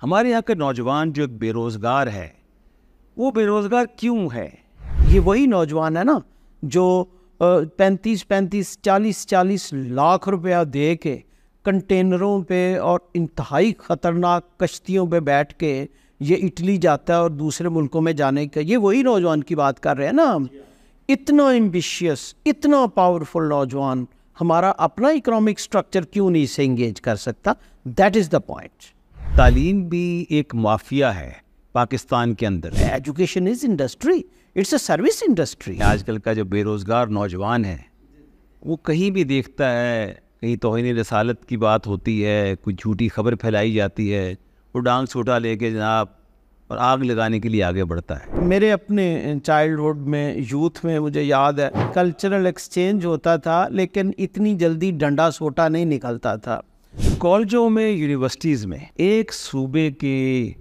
हमारे यहाँ का नौजवान जो एक बेरोज़गार है वो बेरोज़गार क्यों है ये वही नौजवान है ना जो पैंतीस पैंतीस चालीस चालीस लाख रुपया दे के कंटेनरों पे और इंतहाई ख़तरनाक कश्तियों पे बैठ के ये इटली जाता है और दूसरे मुल्कों में जाने का ये वही नौजवान की बात कर रहे हैं ना हम इतना एम्बिशियस इतना पावरफुल नौजवान हमारा अपना इकोनॉमिक स्ट्रक्चर क्यों नहीं इसे इंगेज कर सकता दैट इज़ द पॉइंट तालीम भी एक माफिया है पाकिस्तान के अंदर education is industry it's a service industry आजकल का जो बेरोज़गार नौजवान है वो कहीं भी देखता है कहीं तोहनी रसालत की बात होती है कोई झूठी खबर फैलाई जाती है वो डांग छोटा लेके जनाब और आग लगाने के लिए आगे बढ़ता है मेरे अपने चाइल्डहुड में यूथ में मुझे याद है कल्चरल एक्सचेंज होता था लेकिन इतनी जल्दी डंडा सोटा नहीं निकलता था कॉलेजों में यूनिवर्सिटीज़ में एक सूबे के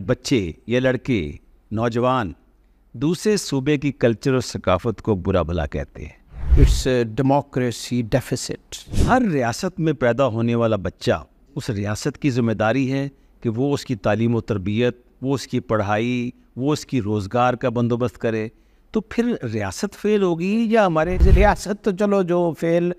बच्चे या लड़के नौजवान दूसरे सूबे की कल्चर और सकाफत को बुरा भला कहते हैं इट्स डेमोक्रेसी डेफिसिट हर रियासत में पैदा होने वाला बच्चा उस रियासत की जिम्मेदारी है कि वो उसकी तालीम और तरबियत वो उसकी पढ़ाई वो उसकी रोज़गार का बंदोबस्त करे तो फिर रियासत फेल होगी या हमारे रियासत तो चलो जो फेल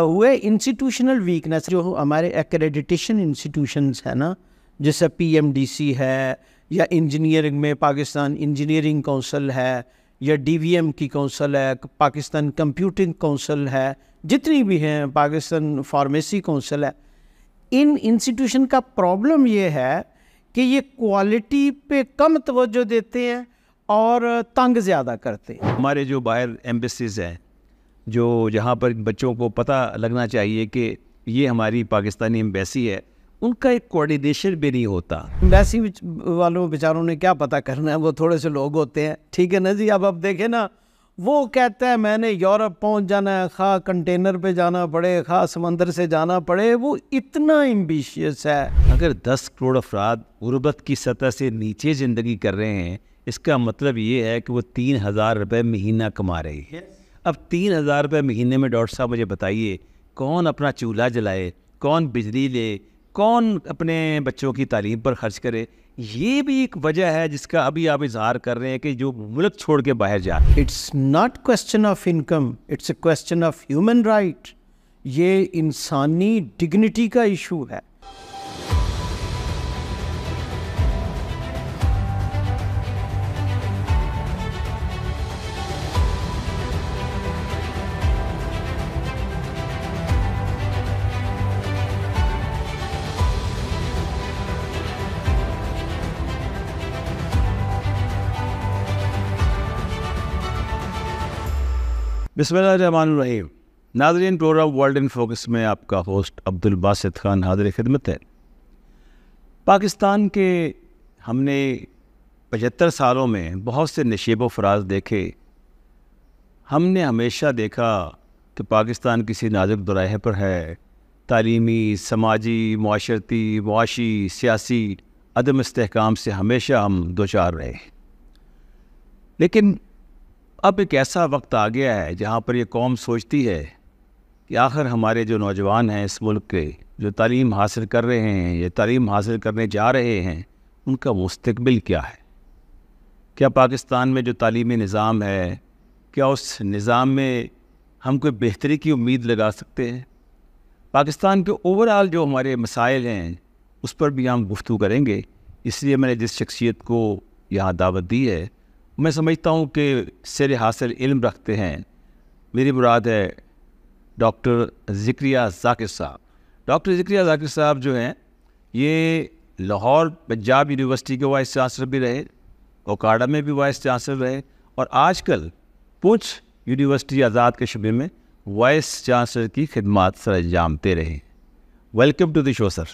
हुए इंस्टीट्यूशनल वीकनेस जो हमारे एक्रेडिटेशन इंस्टीट्यूशंस है ना जैसे पीएमडीसी है या इंजीनियरिंग में पाकिस्तान इंजीनियरिंग काउंसिल है या डीवीएम की काउंसिल है पाकिस्तान कंप्यूटिंग काउंसिल है जितनी भी हैं पाकिस्तान फार्मेसी काउंसिल है इन इंस्टीट्यूशन का प्रॉब्लम ये है कि ये क्वालिटी पे कम तवज्जो देते हैं और तंग ज़्यादा करते हैं हमारे जो बाहर एम्बेसीज हैं जो जहाँ पर बच्चों को पता लगना चाहिए कि ये हमारी पाकिस्तानी एम्बेसी है उनका एक कोऑर्डिनेशन भी नहीं होता एम्बेसी वालों बेचारों ने क्या पता करना है वो थोड़े से लोग होते हैं ठीक है ना जी अब अब देखें ना वो कहता है मैंने यूरोप पहुंच जाना है खा कंटेनर पे जाना पड़े खा समंदर से जाना पड़े वो इतना एम्बिशियस है अगर 10 करोड़ अफराद गुर्बत की सतह से नीचे ज़िंदगी कर रहे हैं इसका मतलब ये है कि वो तीन हज़ार रुपये महीना कमा रही है अब तीन हज़ार रुपये महीने में डॉक्टर साहब मुझे बताइए कौन अपना चूल्हा जलाए कौन बिजली ले कौन अपने बच्चों की तालीम पर खर्च करे ये भी एक वजह है जिसका अभी आप इजहार कर रहे हैं कि जो मुल्क छोड़ के बाहर जा it's not question of income it's a question of human right ये इंसानी डिग्निटी का इशू है बिसमीम नाजरीन प्रोग्राम वर्ल्ड इन फोकस में आपका होस्ट अब्दुल बासित खान हाजिर खिदमत है पाकिस्तान के हमने पचहत्तर सालों में बहुत से नशेब फराज देखे हमने हमेशा देखा कि पाकिस्तान किसी नाजुक दराहे पर है तलीमी समाजी माशरती मुआशी सियासी अदम इसकाम से हमेशा हम दो चार रहे लेकिन अब एक ऐसा वक्त आ गया है जहाँ पर ये कौम सोचती है कि आखिर हमारे जो नौजवान हैं इस मुल्क के जो तालीम हासिल कर रहे हैं या तालीम हासिल करने जा रहे हैं उनका मुस्तबिल क्या है क्या पाकिस्तान में जो तलीमी निज़ाम है क्या उस निज़ाम में हम कोई बेहतरी की उम्मीद लगा सकते हैं पाकिस्तान के ओवरऑल जो हमारे मसाइल हैं उस पर भी हम गुफ्तू करेंगे इसलिए मैंने जिस शख्सियत को यहाँ दावत दी है मैं समझता हूँ कि सर हासिल इल्म रखते हैं मेरी मुराद है डॉक्टर ज़िक्रिया जाकिर साहब डॉक्टर ज़िक्रिया जाकिर साहब जो हैं ये लाहौर पंजाब यूनिवर्सिटी के वाइस चांसलर भी रहे ओकाड़ा में भी वाइस चांसलर रहे और आजकल पुछ यूनिवर्सिटी आज़ाद के शुबे में वाइस चांसलर की खिदमत सर अंजाम दे रहे welcome to the show sir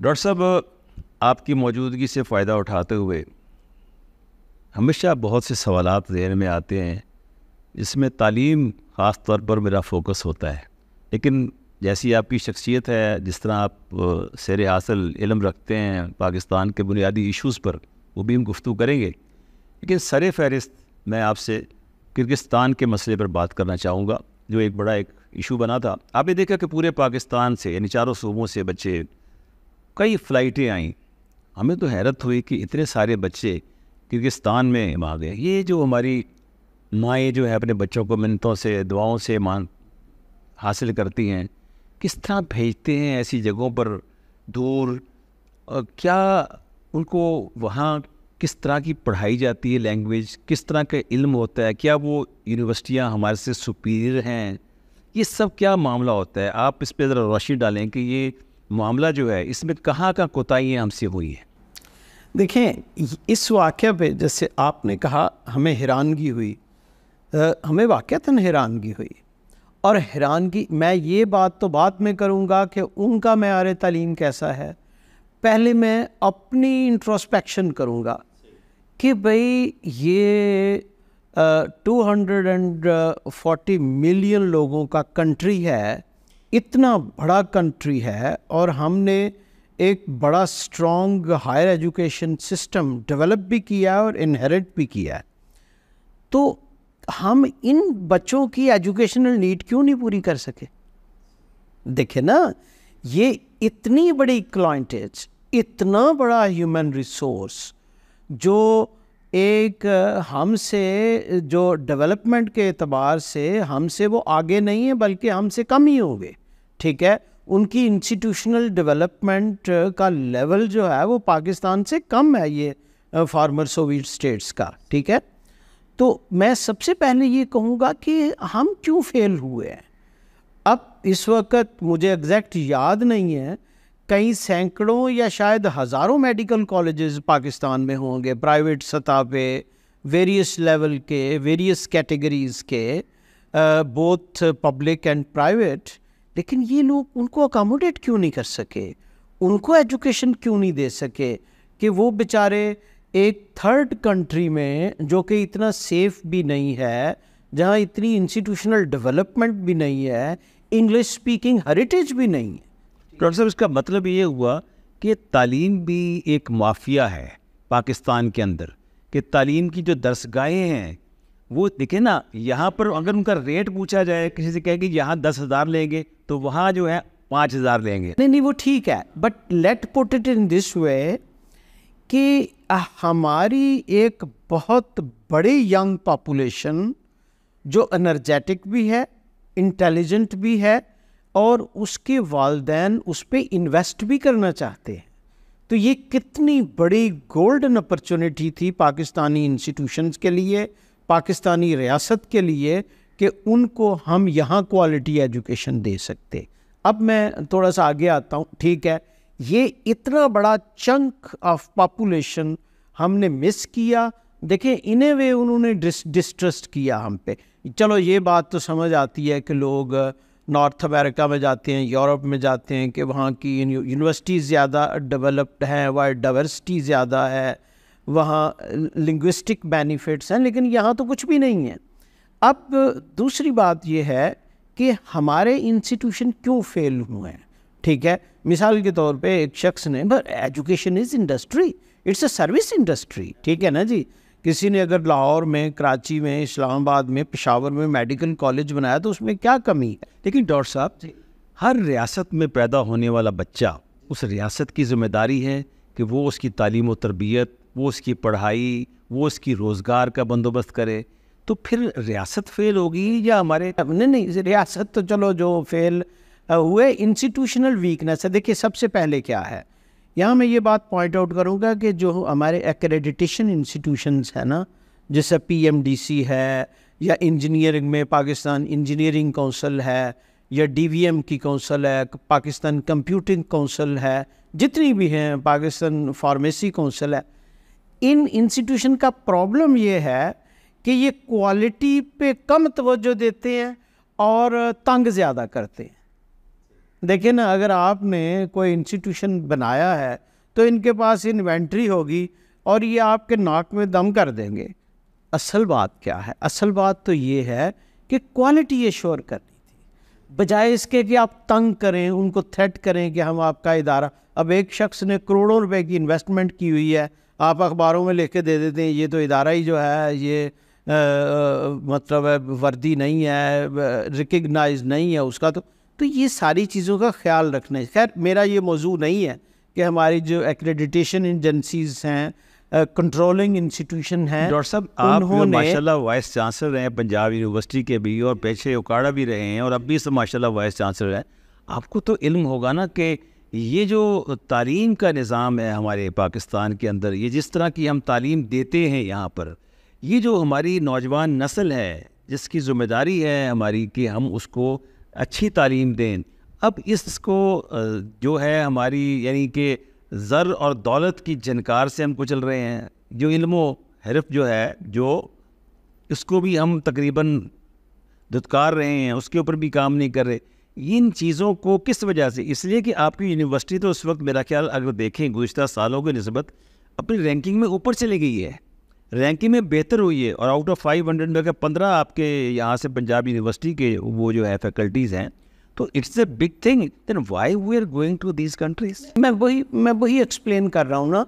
doctor साहब आपकी मौजूदगी से फ़ायदा उठाते हुए हमेशा बहुत से सवाल जहन में आते हैं जिसमें तालीम ख़ास तौर पर मेरा फोकस होता है लेकिन जैसी आपकी शख्सियत है जिस तरह आप सैर हासिल इलम रखते हैं पाकिस्तान के बुनियादी इशूज़ पर वो भी हम गुफ्तु करेंगे लेकिन सर फहरिस्त मैं आपसे किर्गिस्तान के मसले पर बात करना चाहूँगा जो एक बड़ा एक इशू बना था आपने देखा कि पूरे पाकिस्तान से यानी चारों सूबों से बच्चे कई फ़्लाइटें आईं हमें तो हैरत हुई कि इतने सारे बच्चे किर्गिस्तान में हम आ गए ये जो हमारी माएँ जो है अपने बच्चों को मिन्नतों से दुआओं से मान हासिल करती हैं किस तरह भेजते हैं ऐसी जगहों पर दूर और क्या उनको वहाँ किस तरह की पढ़ाई जाती है लैंग्वेज किस तरह का इल्म होता है क्या वो यूनिवर्सिटियाँ हमारे से सुपीरियर हैं ये सब क्या मामला होता है आप इस पर ज़रा रोशनी डालें कि ये मामला जो है इसमें कहाँ का कोताही हमसे हुई है देखें इस वाक्य पे जैसे आपने कहा हमें हैरानगी हुई आ, हमें वाक़ता हैरानगी हुई और हैरानगी मैं ये बात तो बाद में करूँगा कि उनका मैार तलीम कैसा है पहले मैं अपनी इंट्रोस्पेक्शन करूँगा कि भाई ये two hundred and forty million लोगों का कंट्री है इतना बड़ा कंट्री है और हमने एक बड़ा strong higher education system develop भी किया है और इनहेरिट भी किया है तो हम इन बच्चों की एजुकेशनल नीड क्यों नहीं पूरी कर सके देखे ना ये इतनी बड़ी क्लाइंटेज इतना बड़ा ह्यूमन रिसोर्स जो एक हमसे जो डेवलपमेंट के एतबार से हमसे वो आगे नहीं है बल्कि हमसे कम ही हो गए ठीक है उनकी इंस्टीट्यूशनल डेवलपमेंट uh, का लेवल जो है वो पाकिस्तान से कम है ये फार्मर सोवियत स्टेट्स का ठीक है तो मैं सबसे पहले ये कहूँगा कि हम क्यों फेल हुए हैं अब इस वक्त मुझे एग्जैक्ट याद नहीं है कई सैकड़ों या शायद हज़ारों मेडिकल कॉलेजेस पाकिस्तान में होंगे प्राइवेट सतह पे वेरियस लेवल के वेरियस कैटेगरीज़ के बोथ पब्लिक एंड प्राइवेट लेकिन ये लोग उनको अकोमोडेट क्यों नहीं कर सके उनको एजुकेशन क्यों नहीं दे सके कि वो बेचारे एक थर्ड कंट्री में जो कि इतना सेफ भी नहीं है जहाँ इतनी इंस्टीट्यूशनल डेवलपमेंट भी नहीं है इंग्लिश स्पीकिंग हेरिटेज भी नहीं है डॉक्टर साहब इसका मतलब ये हुआ कि तालीम भी एक माफिया है पाकिस्तान के अंदर कि तालीम की जो दरसगाहें हैं वो देखे ना यहाँ पर अगर उनका रेट पूछा जाए किसी से कहे कि यहाँ दस हज़ार लेंगे तो वहाँ जो है पाँच हज़ार लेंगे नहीं नहीं वो ठीक है but let put it in this way कि हमारी एक बहुत बड़ी यंग पॉपुलेशन जो एनर्जेटिक भी है इंटेलिजेंट भी है और उसके वालदेन उस पर इन्वेस्ट भी करना चाहते हैं तो ये कितनी बड़ी गोल्डन अपॉर्चुनिटी थी पाकिस्तानी इंस्टीट्यूशंस के लिए पाकिस्तानी रियासत के लिए कि उनको हम यहाँ क्वालिटी एजुकेशन दे सकते अब मैं थोड़ा सा आगे आता हूँ ठीक है ये इतना बड़ा चंक ऑफ पापुलेशन हमने मिस किया देखें इन्हें वे उन्होंने डिस डिस्ट्रस्ट किया हम पे चलो ये बात तो समझ आती है कि लोग नॉर्थ अमेरिका में जाते हैं यूरोप में जाते हैं कि वहाँ की यूनिवर्सिटीज़ ज़्यादा डेवलप्ड हैं वहाँ डाइवर्सिटी ज़्यादा है वहाँ लिंग्विस्टिक बेनिफिट्स हैं लेकिन यहाँ तो कुछ भी नहीं है अब दूसरी बात यह है कि हमारे इंस्टीट्यूशन क्यों फेल हुए हैं ठीक है मिसाल के तौर पे एक शख्स ने but education is industry it's a service industry ठीक है ना जी किसी ने अगर लाहौर में कराची में इस्लामाबाद में पेशावर में मेडिकल कॉलेज बनाया तो उसमें क्या कमी है लेकिन डॉक्टर साहब हर रियासत में पैदा होने वाला बच्चा उस रियासत की जिम्मेदारी है कि वो उसकी तालीम व तरबियत वो उसकी पढ़ाई वो उसकी रोज़गार का बंदोबस्त करे तो फिर रियासत फेल होगी या हमारे नहीं नहीं रियासत तो चलो जो फेल हुए इंस्टीट्यूशनल वीकनेस है देखिए सबसे पहले क्या है यहाँ मैं ये बात पॉइंट आउट करूँगा कि जो हमारे एक्रेडिटेशन इंस्टीट्यूशंस है ना जैसे पी है या इंजीनियरिंग में पाकिस्तान इंजीनियरिंग काउंसिल है या डी की काउंसिल है पाकिस्तान कंप्यूटिंग काउंसिल है जितनी भी हैं पाकिस्तान फार्मेसी काउंसिल है इन इंस्टीट्यूशन का प्रॉब्लम ये है कि ये क्वालिटी पे कम तवज्जो देते हैं और तंग ज़्यादा करते हैं देखिए ना अगर आपने कोई इंस्टीट्यूशन बनाया है तो इनके पास इन्वेंट्री होगी और ये आपके नाक में दम कर देंगे असल बात क्या है असल बात तो ये है कि क्वालिटी एश्योर करनी थी बजाय इसके कि आप तंग करें उनको थ्रेट करें कि हम आपका इदारा अब एक शख्स ने करोड़ों रुपए की इन्वेस्टमेंट की हुई है आप अखबारों में लिख के दे देते हैं ये तो इदारा ही जो है ये आ, मतलब वर्दी नहीं है रिकगनाइज नहीं है उसका तो तो ये सारी चीज़ों का ख्याल रखना है खैर मेरा ये मौजू नहीं है कि हमारी जो एक्रेडिटेशन एजेंसीज हैं कंट्रोलिंग इंस्टीट्यूशन हैं डॉक्टर साहब आप माशाल्लाह वाइस चांसलर हैं पंजाब यूनिवर्सिटी के भी और पेशे उकाड़ा भी रहे हैं और अब भी सब माशाल्लाह वाइस चांसलर हैं आपको तो इल्म होगा ना कि ये जो तालीम का निज़ाम है हमारे पाकिस्तान के अंदर ये जिस तरह की हम तालीम देते हैं यहाँ पर ये जो हमारी नौजवान नस्ल है जिसकी ज़िम्मेदारी है हमारी कि हम उसको अच्छी तालीम दें अब इसको जो है हमारी यानी कि ज़र और दौलत की जनकार से हम कुचल रहे हैं जो इल्मो हरफ जो है जो इसको भी हम तकरीबन धुतकार रहे हैं उसके ऊपर भी काम नहीं कर रहे इन चीज़ों को किस वजह से इसलिए कि आपकी यूनिवर्सिटी तो उस वक्त मेरा ख्याल अगर देखें गुजत सालों की नस्बत अपनी रैंकिंग में ऊपर चली गई है रैंकिंग में बेहतर हुई है और आउट ऑफ फाइव हंड्रेड में अगर पंद्रह आपके यहाँ से पंजाब यूनिवर्सिटी के वो जो है फैकल्टीज़ हैं तो it's a big thing then why we are going to these countries मैं वही मैं वही एक्सप्लेन कर रहा हूँ ना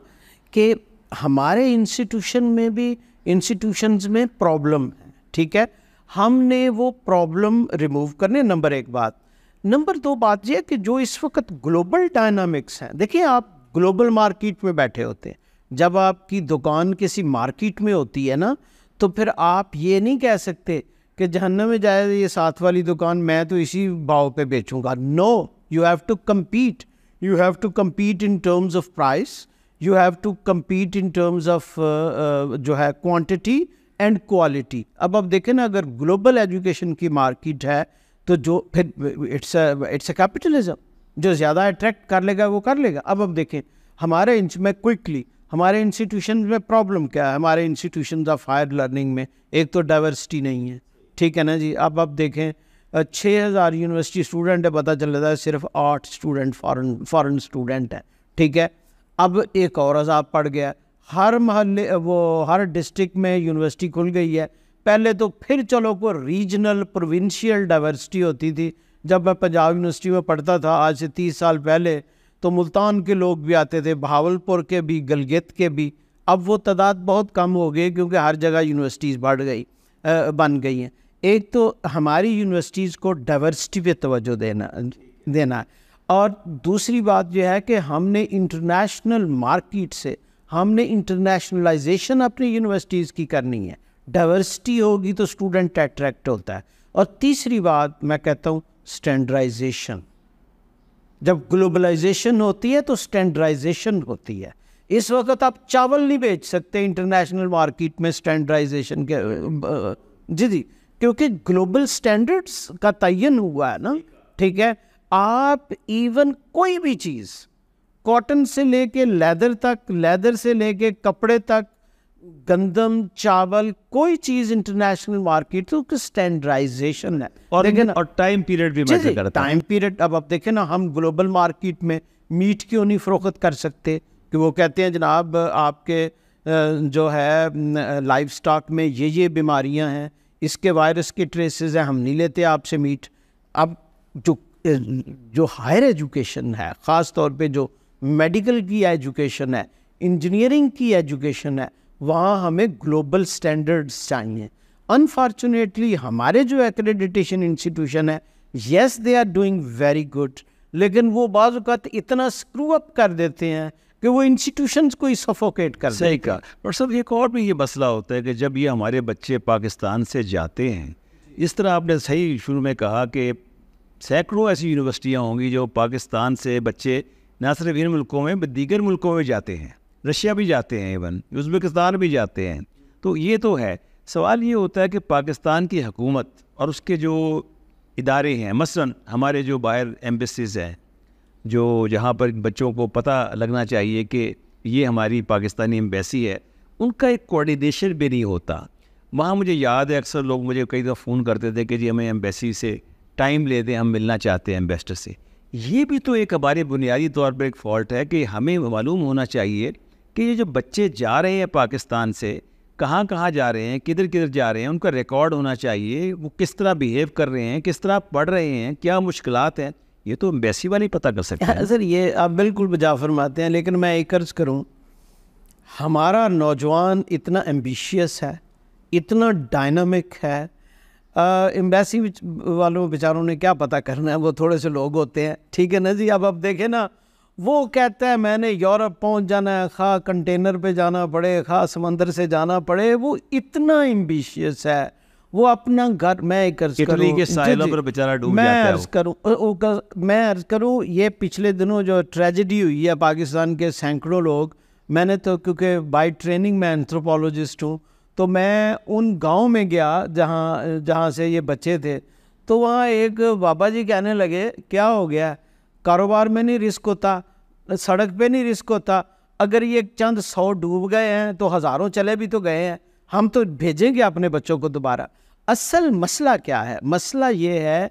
कि हमारे इंस्टीट्यूशन में भी इंस्टीट्यूशंस में प्रॉब्लम है ठीक है हमने वो प्रॉब्लम रिमूव करने नंबर एक बात नंबर दो बात यह कि जो इस वक्त ग्लोबल डायनामिक्स हैं देखिए आप ग्लोबल मार्केट में बैठे होते हैं जब आपकी दुकान किसी मार्केट में होती है ना तो फिर आप ये नहीं कह सकते कि जहन्नम में जाए ये साथ वाली दुकान मैं तो इसी भाव पे बेचूंगा no you have to compete you have to compete in terms of price you have to compete in terms of जो है क्वांटिटी एंड क्वालिटी अब आप देखें ना अगर ग्लोबल एजुकेशन की मार्किट है तो जो फिर इट्स इट्स अ कैपिटलिज्म जो ज़्यादा अट्रैक्ट कर लेगा वो कर लेगा अब अब देखें हमारे इंच में क्विकली हमारे इंस्टीट्यूशन में प्रॉब्लम क्या है हमारे इंस्टीट्यूशन ऑफ हायर लर्निंग में एक तो डाइवर्सिटी नहीं है ठीक है ना जी अब आप देखें छः हज़ार यूनिवर्सिटी स्टूडेंट है पता चल रहा है सिर्फ आठ स्टूडेंट फॉरेन फॉरेन स्टूडेंट हैं ठीक है अब एक और अजाब पड़ गया हर महल वो हर डिस्ट्रिक्ट में यूनिवर्सिटी खुल गई है पहले तो फिर चलो को रीजनल प्रोविंशियल डाइवर्सिटी होती थी जब मैं पंजाब यूनिवर्सिटी में पढ़ता था आज से तीस साल पहले तो मुल्तान के लोग भी आते थे भावलपुर के भी गलगित के भी अब वो तादाद बहुत कम हो गई क्योंकि हर जगह यूनिवर्सिटीज़ बढ़ गई बन गई हैं एक तो हमारी यूनिवर्सिटीज़ को डाइवर्सिटी पे तवज्जो देना देना और दूसरी बात यह है कि हमने इंटरनेशनल मार्किट से हमने इंटरनेशनलाइजेशन अपनी यूनिवर्सिटीज़ की करनी है डाइवर्सिटी होगी तो स्टूडेंट अट्रैक्ट होता है और तीसरी बात मैं कहता हूँ स्टैंडर्डाइजेशन जब ग्लोबलाइजेशन होती है तो स्टैंडर्डाइजेशन होती है इस वक्त आप चावल नहीं बेच सकते इंटरनेशनल मार्केट में स्टैंडर्डाइजेशन के जी जी क्योंकि ग्लोबल स्टैंडर्ड्स का तयन हुआ है ना ठीक है आप इवन कोई भी चीज़ कॉटन से लेके लेदर तक लेदर से लेके कपड़े तक गंदम चावल कोई चीज इंटरनेशनल मार्केट तो उसका स्टैंडर्डाइजेशन है और लेकिन और टाइम पीरियड भी मैटर करता टाइम पीरियड अब आप देखें ना हम ग्लोबल मार्केट में मीट क्यों नहीं फरोख्त कर सकते कि वो कहते हैं जनाब आपके जो है लाइफ स्टॉक में ये ये बीमारियां हैं इसके वायरस के ट्रेसेस हैं हम नहीं लेते आपसे मीट अब जो जो हायर एजुकेशन है ख़ास तौर पे जो मेडिकल की एजुकेशन है इंजीनियरिंग की एजुकेशन है वहाँ हमें ग्लोबल स्टैंडर्ड्स चाहिए अनफॉर्चुनेटली हमारे जो एक्रेडिटेशन इंस्टीट्यूशन है yes they are doing very good लेकिन वो बाज़त इतना स्क्रू अप कर देते हैं कि वो इंस्टीट्यूशन को ही सफोकेट कर सही कहा और सब एक और भी ये मसला होता है कि जब ये हमारे बच्चे पाकिस्तान से जाते हैं इस तरह आपने सही शुरू में कहा कि सैकड़ों ऐसी यूनिवर्सिटियाँ होंगी जो पाकिस्तान से बच्चे न सिर्फ इन मुल्कों में दीगर मुल्कों में जाते हैं रशिया भी जाते हैं इवन उज़्बेकिस्तान भी जाते हैं तो ये तो है सवाल ये होता है कि पाकिस्तान की हकूमत और उसके जो इदारे हैं मसलन हमारे जो बाहर एम्बेसीज़ हैं जो जहाँ पर बच्चों को पता लगना चाहिए कि ये हमारी पाकिस्तानी एम्बेसी है उनका एक कोऑर्डिनेशन भी नहीं होता वहाँ मुझे याद है अक्सर लोग मुझे कई दफ़ा फ़ोन करते थे कि जी हमें एम्बेसी से टाइम ले दें हम मिलना चाहते हैं एम्बेसडर से ये भी तो एक हमारे बुनियादी तौर पर एक फॉल्ट है कि हमें मालूम होना चाहिए कि ये जो बच्चे जा रहे हैं पाकिस्तान से कहाँ कहाँ जा रहे हैं किधर किधर जा रहे हैं उनका रिकॉर्ड होना चाहिए वो किस तरह बिहेव कर रहे हैं किस तरह पढ़ रहे हैं क्या मुश्किल हैं ये तो एम्बेसी वाली पता कर सकते हैं सर ये आप बिल्कुल बजा फरमाते हैं लेकिन मैं एक अर्ज़ करूँ हमारा नौजवान इतना एम्बिशियस है इतना डायनामिक है एम्बेसी वालों बेचारों ने क्या पता करना है वो थोड़े से लोग होते हैं ठीक है ना जी अब आप देखें ना वो कहता है मैंने यूरोप पहुंच जाना है खा कंटेनर पे जाना पड़े खा समंदर से जाना पड़े वो इतना एम्बिशियस है वो अपना घर मैं एक अर्ज करूँ के पर बेचारा डूब मैं अर्ज करूँ मैं अर्ज करूँ ये पिछले दिनों जो ट्रेजिडी हुई है पाकिस्तान के सैकड़ों लोग मैंने तो क्योंकि बाय ट्रेनिंग मैं एंथ्रोपोलॉजिस्ट हूँ तो मैं उन गाँव में गया जहाँ जहाँ से ये बच्चे थे तो वहाँ एक बाबा जी कहने लगे क्या हो गया है कारोबार में नहीं रिस्क होता सड़क पे नहीं रिस्क होता अगर ये चंद सौ डूब गए हैं तो हज़ारों चले भी तो गए हैं हम तो भेजेंगे अपने बच्चों को दोबारा असल मसला क्या है मसला ये है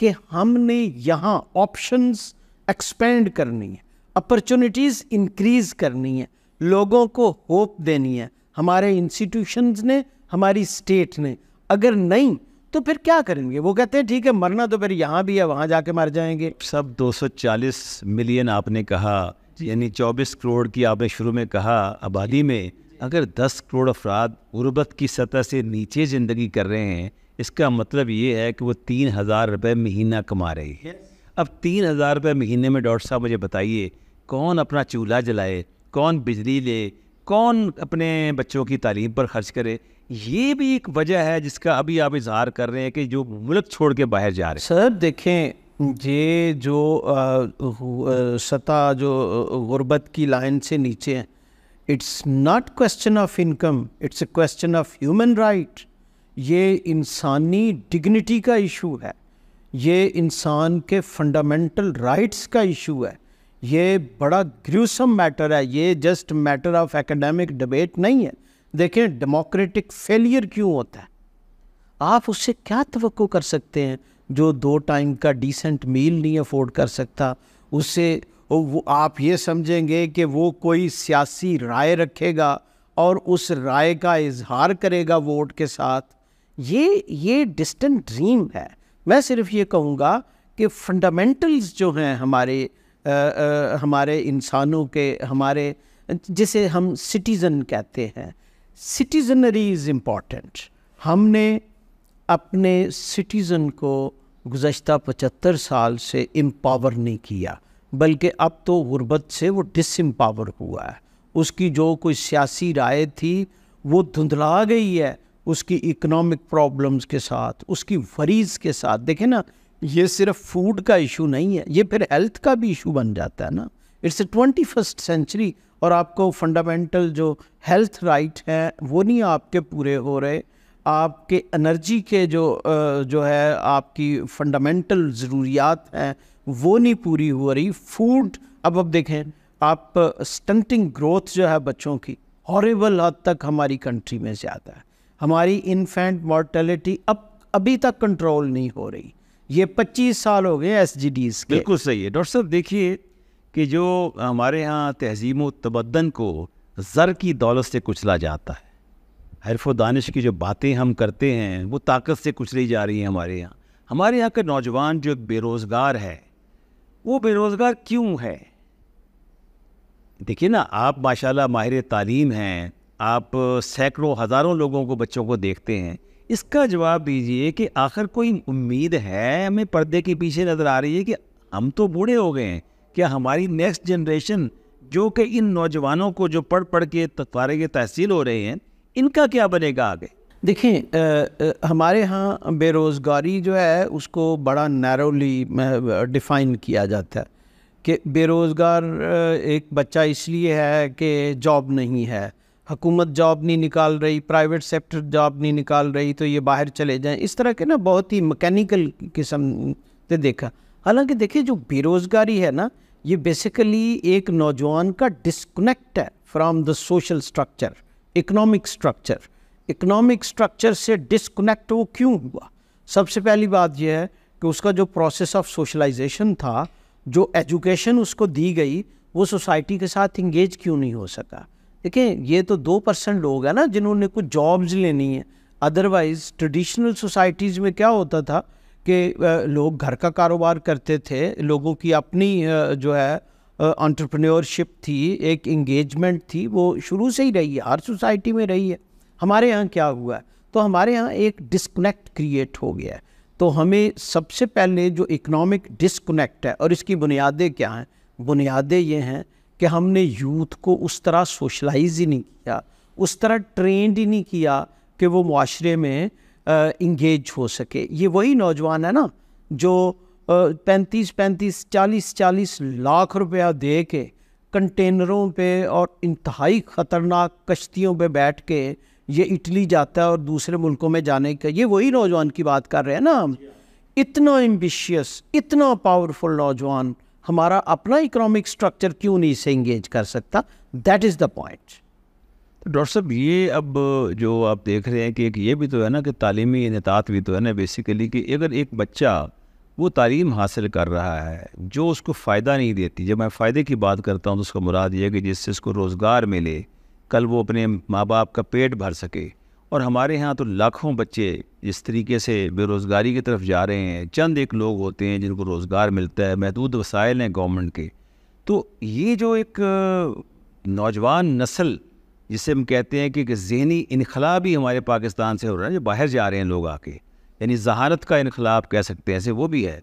कि हमने यहाँ ऑप्शंस एक्सपेंड करनी है अपॉर्चुनिटीज़ इंक्रीज़ करनी है लोगों को होप देनी है हमारे इंस्टीट्यूशंस ने हमारी स्टेट ने अगर नहीं तो फिर क्या करेंगे वो कहते हैं ठीक है मरना तो फिर यहाँ भी है वहाँ जाके मर जाएंगे सब 240 मिलियन आपने कहा यानी 24 करोड़ की आपने शुरू में कहा आबादी में अगर 10 करोड़ अफराद गुर्बत की सतह से नीचे ज़िंदगी कर रहे हैं इसका मतलब ये है कि वो तीन हज़ार रुपये महीना कमा रही है अब तीन हज़ार रुपये महीने में डॉक्टर साहब मुझे बताइए कौन अपना चूल्हा जलाए कौन बिजली ले कौन अपने बच्चों की तालीम पर खर्च करे ये भी एक वजह है जिसका अभी आप इजहार कर रहे हैं कि जो मुल्क छोड़ के बाहर जा रहे हैं सर देखें ये जो सतह जो गुर्बत की लाइन से नीचे हैं it's not question of income it's a question of human right ये इंसानी डिग्निटी का इशू है ये इंसान के फंडामेंटल राइट्स का इशू है ये बड़ा ग्रूसम मैटर है ये just matter of academic debate नहीं है देखें डेमोक्रेटिक फेलियर क्यों होता है आप उससे क्या तो कर सकते हैं जो दो टाइम का डिसेंट मील नहीं अफोर्ड कर सकता उससे वो आप ये समझेंगे कि वो कोई सियासी राय रखेगा और उस राय का इजहार करेगा वोट के साथ ये ये डिस्टेंट ड्रीम है मैं सिर्फ ये कहूँगा कि फंडामेंटल्स जो हैं हमारे हमारे इंसानों के हमारे जिसे हम सिटीज़न कहते हैं सिटीज़नरी इज़ इम्पॉर्टेंट हमने अपने सिटीज़न को गुज्त पचहत्तर साल से एम्पावर नहीं किया बल्कि अब तो गुरबत से वो डिसम्पावर हुआ है उसकी जो कोई सियासी राय थी वो धुंधला गई है उसकी इकनॉमिक प्रॉब्लम्स के साथ उसकी वरीज़ के साथ देखें ना ये सिर्फ फूड का इशू नहीं है ये फिर हेल्थ का भी इशू बन जाता है ना it's a twenty first century और आपको फंडामेंटल जो हेल्थ राइट हैं वो नहीं आपके पूरे हो रहे आपके एनर्जी के जो जो है आपकी फंडामेंटल ज़रूरियात हैं वो नहीं पूरी हो रही फूड अब अब देखें आप स्टंटिंग ग्रोथ जो है बच्चों की हॉरेबल हद तक हमारी कंट्री में ज़्यादा है हमारी इन्फेंट मॉर्टेलिटी अब अभी तक कंट्रोल नहीं हो रही ये 25 साल हो गए एस जी डी बिल्कुल सही है डॉक्टर साहब देखिए कि जो हमारे यहाँ तहजीम तबदन को ज़र की दौलत से कुचला जाता है हरफ दानिश की जो बातें हम करते हैं वो ताकत से कुचली जा रही है हमारे यहाँ हमारे यहाँ के नौजवान जो बेरोज़गार है वो बेरोज़गार क्यों है देखिए ना आप माशाल्लाह माहिर तालीम हैं आप सैकड़ों हज़ारों लोगों को बच्चों को देखते हैं इसका जवाब दीजिए कि आखिर कोई उम्मीद है हमें पर्दे के पीछे नज़र आ रही है कि हम तो बूढ़े हो गए हैं क्या हमारी नेक्स्ट जनरेशन जो कि इन नौजवानों को जो पढ़ पढ़ के के तहसील हो रहे हैं इनका क्या बनेगा आगे देखें हमारे यहाँ बेरोज़गारी जो है उसको बड़ा नैरोली डिफ़ाइन किया जाता है कि बेरोज़गार एक बच्चा इसलिए है कि जॉब नहीं है हुकूमत जॉब नहीं निकाल रही प्राइवेट सेक्टर जॉब नहीं निकाल रही तो ये बाहर चले जाएं इस तरह के ना बहुत ही मैकेनिकल किस्म से देखा हालांकि देखिए जो बेरोज़गारी है ना ये बेसिकली एक नौजवान का डिस्कनेक्ट है from the social structure economic structure economic structure से डिस्कनेक्ट वो क्यों हुआ सबसे पहली बात यह है कि उसका जो प्रोसेस ऑफ सोशलाइजेशन था जो एजुकेशन उसको दी गई वो सोसाइटी के साथ इंगेज क्यों नहीं हो सका देखिए ये तो दो परसेंट लोग हैं ना जिन्होंने कुछ जॉब्स लेनी है अदरवाइज़ ट्रेडिशनल सोसाइटीज़ में क्या होता था कि लोग घर का कारोबार करते थे लोगों की अपनी जो है ऑन्टरप्रनोरशिप थी एक इंगेजमेंट थी वो शुरू से ही रही है हर सोसाइटी में रही है हमारे यहाँ क्या हुआ है तो हमारे यहाँ एक डिस्कनेक्ट क्रिएट हो गया है तो हमें सबसे पहले जो इकोनॉमिक डिस्कनेक्ट है और इसकी बुनियादें क्या हैं बुनियादें ये हैं कि हमने यूथ को उस तरह सोशलाइज ही नहीं किया उस तरह ट्रेंड ही नहीं किया कि वो माशरे में इंगेज हो सके ये वही नौजवान है ना जो पैंतीस पैंतीस चालीस चालीस लाख रुपया दे के कंटेनरों पे और इंतहाई ख़तरनाक कश्तियों पे बैठ के ये इटली जाता है और दूसरे मुल्कों में जाने का ये वही नौजवान की बात कर रहे हैं ना हम इतना एम्बिशियस इतना पावरफुल नौजवान हमारा अपना इकोनॉमिक स्ट्रक्चर क्यों नहीं इसे इंगेज कर सकता that is the point doctor साहब ये अब जो आप देख रहे हैं कि एक ये भी तो है ना कि तालीमी इनतात भी तो है ना बेसिकली कि अगर एक बच्चा वो तालीम हासिल कर रहा है जो उसको फ़ायदा नहीं देती जब मैं फ़ायदे की बात करता हूँ तो उसका मुराद ये है कि जिससे उसको रोज़गार मिले कल वो अपने माँ बाप का पेट भर सके और हमारे यहाँ तो लाखों बच्चे जिस तरीके से बेरोज़गारी की तरफ जा रहे हैं चंद एक लोग होते हैं जिनको रोज़गार मिलता है महदूद वसायल हैं गवर्नमेंट के तो ये जो एक नौजवान नस्ल जिसे हम कहते हैं कि जहनी इनखला भी हमारे पाकिस्तान से हो रहा है जो बाहर जा रहे हैं लोग आके यानी जहानत का इनखलाब कह सकते हैं ऐसे वो भी है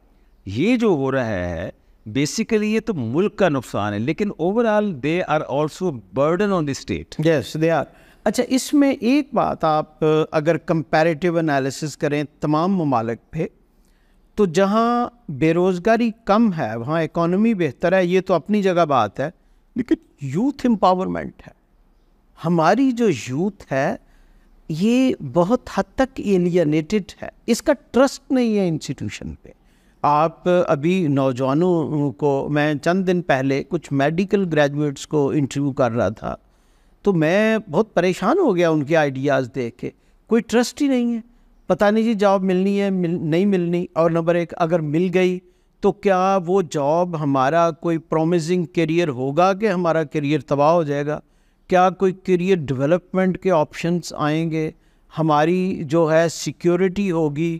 ये जो हो रहा है बेसिकली ये तो मुल्क का नुकसान है लेकिन overall they are also burden on the state yes they are अच्छा इसमें एक बात आप अगर कंपैरेटिव एनालिसिस करें तमाम ममालक पे तो जहाँ बेरोज़गारी कम है वहाँ इकॉनमी बेहतर है ये तो अपनी जगह बात है लेकिन यूथ एम्पावरमेंट है हमारी जो यूथ है ये बहुत हद तक एलियनेटेड है इसका ट्रस्ट नहीं है इंस्टीट्यूशन पे आप अभी नौजवानों को मैं चंद दिन पहले कुछ मेडिकल ग्रेजुएट्स को इंटरव्यू कर रहा था तो मैं बहुत परेशान हो गया उनके आइडियाज़ देख के कोई ट्रस्ट ही नहीं है पता नहीं जी जॉब मिलनी है मिल नहीं मिलनी और नंबर एक अगर मिल गई तो क्या वो जॉब हमारा कोई प्रोमिसिंग करियर होगा कि हमारा करियर तबाह हो जाएगा क्या कोई करियर डेवलपमेंट के ऑप्शंस आएंगे हमारी जो है सिक्योरिटी होगी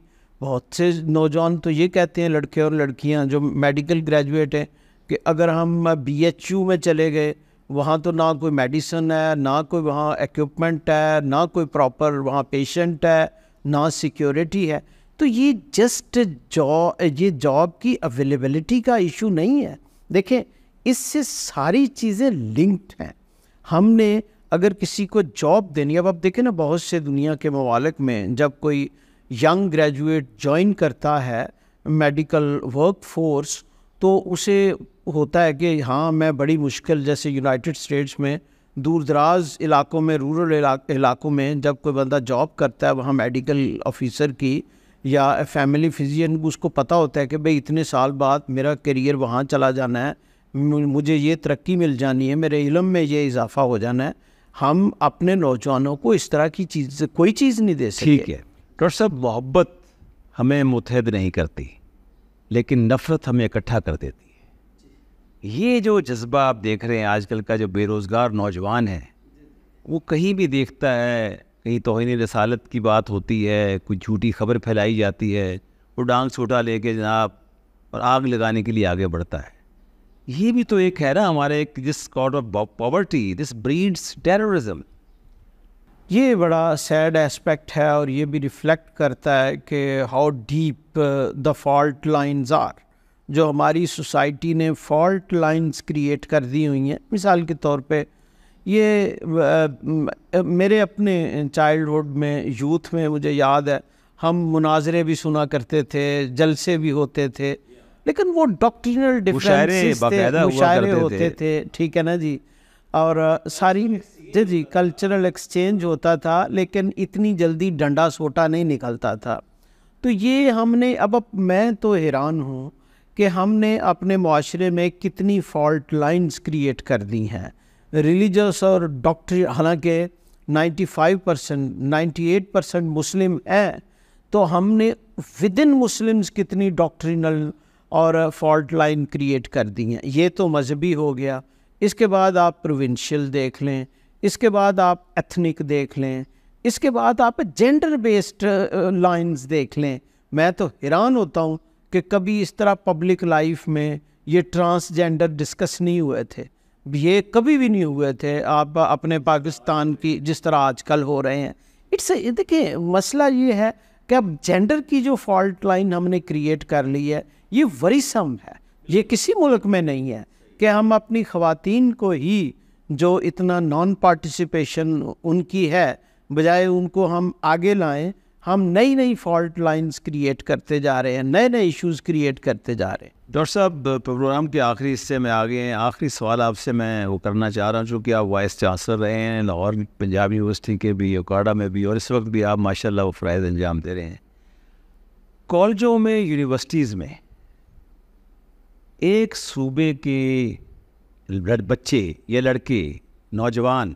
बहुत से नौजवान तो ये कहते हैं लड़के और लड़कियां जो मेडिकल ग्रेजुएट हैं कि अगर हम बीएचयू में चले गए वहाँ तो ना कोई मेडिसन है ना कोई वहाँ इक्विपमेंट है ना कोई प्रॉपर वहाँ पेशेंट है ना सिक्योरिटी है तो ये जस्ट जॉ ये जॉब की अवेलेबिलिटी का इशू नहीं है देखें इससे सारी चीज़ें लिंक्ड हैं हमने अगर किसी को जॉब देनी अब आप देखें ना बहुत से दुनिया के ममालक में जब कोई यंग ग्रेजुएट जॉइन करता है मेडिकल वर्क फोर्स तो उसे होता है कि हाँ मैं बड़ी मुश्किल जैसे यूनाइटेड स्टेट्स में दूर दराज इलाकों में रूरल इलाक, इलाकों में जब कोई बंदा जॉब करता है वहाँ मेडिकल ऑफिसर की या फैमिली फिजियन उसको पता होता है कि भाई इतने साल बाद मेरा करियर वहाँ चला जाना है मुझे ये तरक्की मिल जानी है मेरे इलम में ये इजाफा हो जाना है हम अपने नौजवानों को इस तरह की चीज़ कोई चीज़ नहीं दे सकते ठीक है डॉक्टर साहब मोहब्बत हमें मुतहद नहीं करती लेकिन नफ़रत हमें इकट्ठा कर देती ये जो जज्बा आप देख रहे हैं आजकल का जो बेरोज़गार नौजवान है वो कहीं भी देखता है कहीं तोहनी रसालत की बात होती है कोई झूठी खबर फैलाई जाती है वो डांग छोटा लेके जनाब और आग लगाने के लिए आगे बढ़ता है ये भी तो एक है ना हमारे एक this caught of poverty this breeds terrorism ये बड़ा सैड एस्पेक्ट है और ये भी रिफ्लेक्ट करता है कि how deep the fault lines are जो हमारी सोसाइटी ने फॉल्ट लाइंस क्रिएट कर दी हुई हैं मिसाल के तौर पे ये आ, मेरे अपने चाइल्डहुड में यूथ में मुझे याद है हम मुनाजरे भी सुना करते थे जलसे भी होते थे लेकिन वो डॉक्ट्रिनल डिफरेंसेस थे होते थे ठीक है ना जी और सारी जी जी कल्चरल एक्सचेंज होता था लेकिन इतनी जल्दी डंडा सोटा नहीं निकलता था तो ये हमने अब अब मैं तो हैरान हूँ कि हमने अपने माशरे में कितनी फॉल्ट लाइंस क्रिएट कर दी हैं रिलीजस और डॉक्टर हालांकि 95 परसेंट नाइन्टी परसेंट मुस्लिम हैं तो हमने विद इन मुस्लिम्स कितनी डॉक्ट्रिनल और फॉल्ट लाइन क्रिएट कर दी हैं ये तो मजहबी हो गया इसके बाद आप प्रोविंशियल देख लें इसके बाद आप एथनिक देख लें इसके बाद आप जेंडर बेस्ड लाइंस देख लें मैं तो हैरान होता हूँ कि कभी इस तरह पब्लिक लाइफ में ये ट्रांसजेंडर डिस्कस नहीं हुए थे ये कभी भी नहीं हुए थे आप अपने पाकिस्तान की जिस तरह आजकल हो रहे हैं इट्स देखिए मसला ये है कि अब जेंडर की जो फॉल्ट लाइन हमने क्रिएट कर ली है ये वरीसम है ये किसी मुल्क में नहीं है कि हम अपनी खातन को ही जो इतना नॉन पार्टिसिपेशन उनकी है बजाय उनको हम आगे लाएं हम नई नई फॉल्ट लाइंस क्रिएट करते जा रहे हैं नए नए इश्यूज क्रिएट करते जा रहे हैं डॉक्टर साहब प्रोग्राम के आखिरी हिस्से में आ गए हैं आखिरी सवाल आपसे मैं वो करना चाह रहा हूँ चूँकि आप वाइस चांसलर रहे हैं लाहौर पंजाब यूनिवर्सिटी के भी ओकाडा में भी और इस वक्त भी आप माशा वो अंजाम दे रहे हैं कॉलेजों में यूनिवर्सिटीज़ में एक सूबे के बच्चे या लड़के नौजवान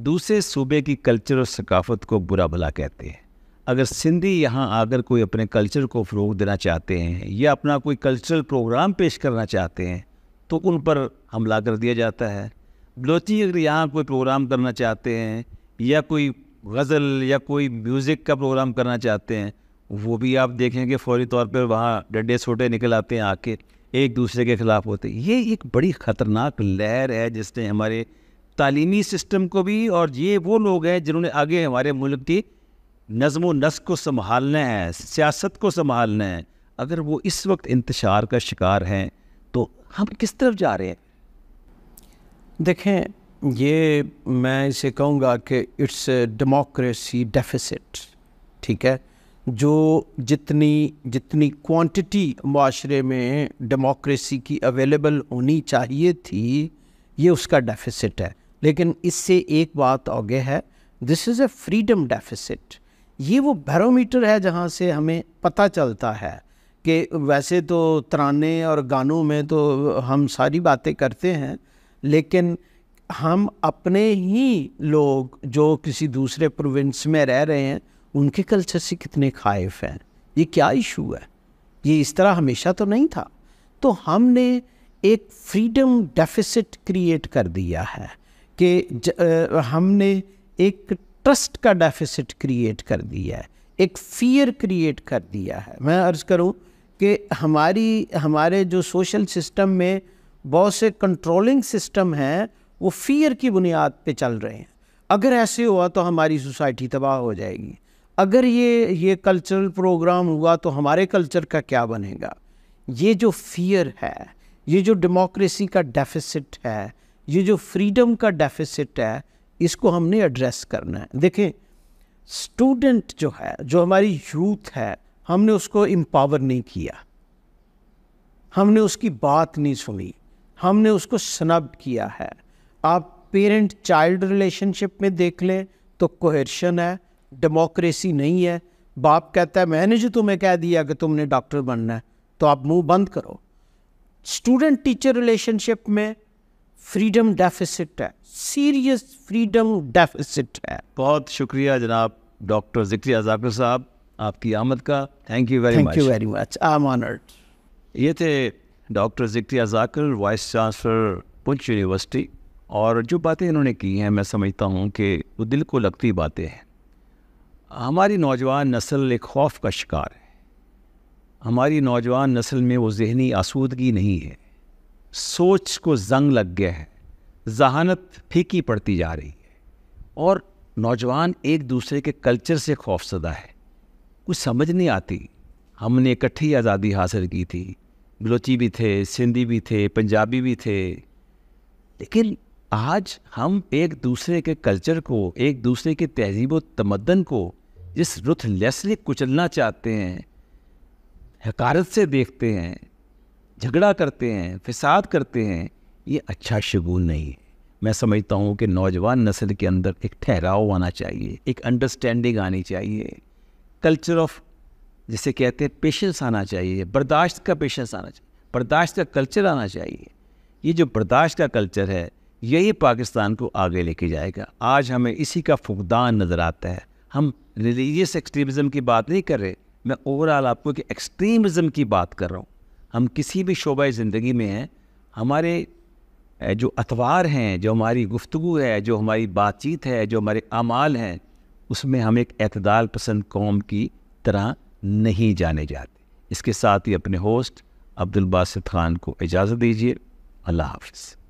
दूसरे सूबे की कल्चर और सकाफत को बुरा भला कहते हैं अगर सिंधी यहाँ आकर कोई अपने कल्चर को फ़रोग देना चाहते हैं या अपना कोई कल्चरल प्रोग्राम पेश करना चाहते हैं तो उन पर हमला कर दिया जाता है बलोची अगर यहाँ कोई प्रोग्राम करना चाहते हैं या कोई गज़ल या कोई म्यूज़िक का प्रोग्राम करना चाहते हैं वो भी आप देखेंगे फौरी तौर पर वहाँ डंडे छोटे निकल आते हैं आके एक दूसरे के ख़िलाफ़ होते हैं ये एक बड़ी ख़तरनाक लहर है जिसने हमारे तालीमी सिस्टम को भी और ये वो लोग हैं जिन्होंने आगे हमारे मुल्क की नज़म नस्क को संभालना है सियासत को संभालना है अगर वो इस वक्त इंतशार का शिकार हैं तो हम किस तरफ जा रहे हैं देखें ये मैं इसे कहूँगा कि इट्स डेमोक्रेसी डेफिसिट ठीक है जो जितनी जितनी क्वांटिटी माशरे में डेमोक्रेसी की अवेलेबल होनी चाहिए थी ये उसका डेफिसिट है लेकिन इससे एक बात आगे है this is a freedom deficit ये वो बैरोमीटर है जहाँ से हमें पता चलता है कि वैसे तो तराने और गानों में तो हम सारी बातें करते हैं लेकिन हम अपने ही लोग जो किसी दूसरे प्रोविंस में रह रहे हैं उनके कल्चर से कितने खाइफ हैं ये क्या इशू है ये इस तरह हमेशा तो नहीं था तो हमने एक फ्रीडम डेफिसिट क्रिएट कर दिया है कि हमने एक ट्रस्ट का डेफिसिट क्रिएट कर दिया है एक फियर क्रिएट कर दिया है मैं अर्ज़ करूं कि हमारी हमारे जो सोशल सिस्टम में बहुत से कंट्रोलिंग सिस्टम हैं वो फियर की बुनियाद पे चल रहे हैं अगर ऐसे हुआ तो हमारी सोसाइटी तबाह हो जाएगी अगर ये ये कल्चरल प्रोग्राम हुआ तो हमारे कल्चर का क्या बनेगा ये जो फियर है ये जो डेमोक्रेसी का डेफिसिट है ये जो फ्रीडम का डेफिसिट है इसको हमने एड्रेस करना है देखें स्टूडेंट जो है जो हमारी यूथ है हमने उसको एम्पावर नहीं किया हमने उसकी बात नहीं सुनी हमने उसको स्नब किया है आप पेरेंट चाइल्ड रिलेशनशिप में देख लें तो कोहर्शन है डेमोक्रेसी नहीं है बाप कहता है मैंने जो तुम्हें कह दिया कि तुमने डॉक्टर बनना है तो आप मुंह बंद करो स्टूडेंट टीचर रिलेशनशिप में फ्रीडम डेफिसिट है सीरियस फ्रीडम डेफिसिट है बहुत शुक्रिया जनाब डॉक्टर जिक्रिया अजाकर साहब आपकी आमद का thank you very thank you very much I am honoured ये थे डॉक्टर जिक्रिया अजाकर वाइस चांसलर पुंछ यूनिवर्सिटी और जो बातें इन्होंने की हैं मैं समझता हूँ कि वो दिल को लगती बातें हैं हमारी नौजवान नस्ल एक खौफ का शिकार है हमारी नौजवान नस्ल में वो जहनी आसूदगी नहीं है सोच को जंग लग गया है जहानत फीकी पड़ती जा रही है और नौजवान एक दूसरे के कल्चर से खौफसदा है कुछ समझ नहीं आती हमने इकट्ठी आज़ादी हासिल की थी बलोची भी थे सिंधी भी थे पंजाबी भी थे लेकिन आज हम एक दूसरे के कल्चर को एक दूसरे के तहजीब तमदन को जिस लेसली कुचलना चाहते हैं हकारत से देखते हैं झगड़ा करते हैं फिसाद करते हैं ये अच्छा शगुन नहीं है मैं समझता हूँ कि नौजवान नस्ल के अंदर एक ठहराव आना चाहिए एक अंडरस्टैंडिंग आनी चाहिए कल्चर ऑफ जिसे कहते हैं पेशेंस आना चाहिए बर्दाश्त का पेशेंस आना चाहिए बर्दाश्त का कल्चर आना चाहिए ये जो बर्दाश्त का कल्चर है यही पाकिस्तान को आगे लेके जाएगा आज हमें इसी का फुकदान नज़र आता है हम रिलीजियस एक्सट्रीमिज़म की बात नहीं कर रहे मैं ओवरऑल आपको एक एक्सट्रीमिज़म की बात कर रहा हूँ हम किसी भी शोबा ज़िंदगी में हैं हमारे जो अतवार हैं जो हमारी गुफ्तु है जो हमारी बातचीत है जो हमारे अमाल हैं उसमें हम एक अतदाल पसंद कौम की तरह नहीं जाने जाते इसके साथ ही अपने होस्ट अब्दुल बासित खान को इजाज़त दीजिए अल्लाह हाफिज़